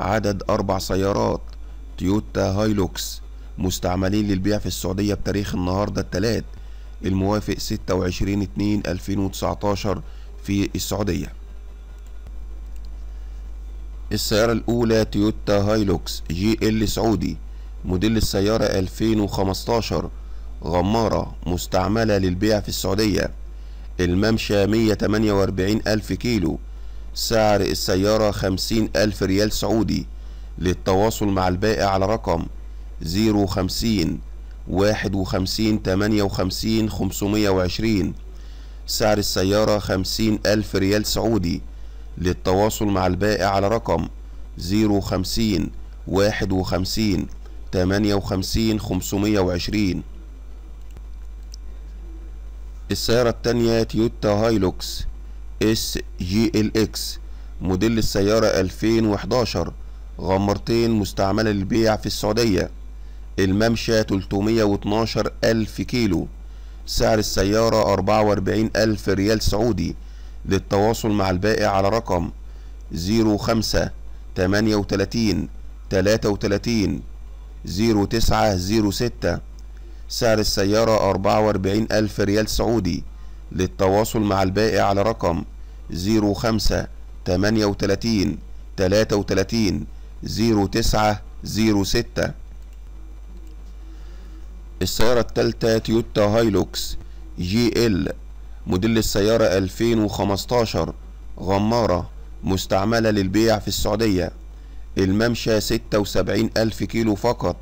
عدد أربع سيارات تويوتا هايلوكس مستعملين للبيع في السعودية بتاريخ النهاردة التلات الموافق 26 2 2019 في السعودية السيارة الأولى تويوتا هايلوكس جي ال سعودي موديل السيارة 2015 غمارة مستعملة للبيع في السعودية الممشى 148 ألف كيلو سعر السيارة خمسين ألف ريال سعودي للتواصل مع البائع على رقم زيرو خمسين واحد وخمسين تمانية وخمسين خمسمية وعشرين سعر السيارة خمسين ألف ريال سعودي للتواصل مع البائع على رقم زيرو خمسين واحد وخمسين تمانية وخمسين خمسمية وعشرين السيارة التانية تويوتا هايلوكس اس جي ال اكس موديل السيارة 2011 غمرتين مستعملة للبيع في السعودية الممشى 312 ألف كيلو سعر السيارة 44 ألف ريال سعودي للتواصل مع البائع على رقم 05 38 33 ستة سعر السيارة 44 ألف ريال سعودي للتواصل مع البائع على رقم 05 38 33 09 06 السيارة التالتة تويوتا هايلوكس جي ال موديل السيارة 2015 غمارة مستعملة للبيع في السعودية الممشى 76 ألف كيلو فقط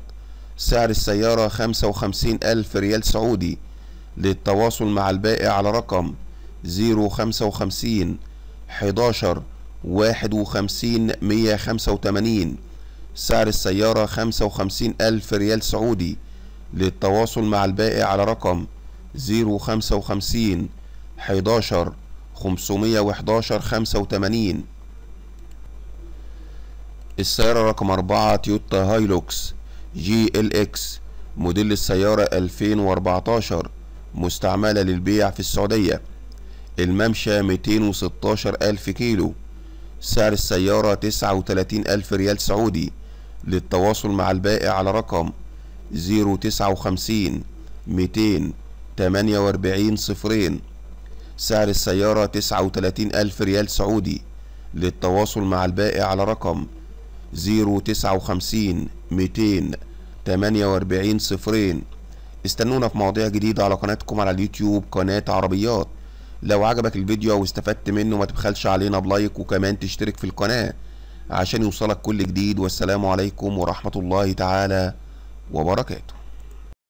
سعر السيارة 55 ألف ريال سعودي للتواصل مع البائع على رقم 055 11 51 185 سعر السيارة 55 ألف ريال سعودي للتواصل مع البائع على رقم 055 11 511 85 السيارة رقم 4 تويوتا هايلوكس جي ال اكس موديل السيارة 2014 مستعملة للبيع في السعودية الممشى 216 ألف كيلو سعر السيارة 39 ألف ريال سعودي للتواصل مع البائع على رقم 059 248 صفرين سعر السيارة 39 ألف ريال سعودي للتواصل مع البائع على رقم 059 248 صفرين استنونا في مواضيع جديدة على قناتكم على اليوتيوب قناة عربيات لو عجبك الفيديو واستفدت منه ما تبخلش علينا بلايك وكمان تشترك في القناة عشان يوصلك كل جديد والسلام عليكم ورحمة الله تعالى وبركاته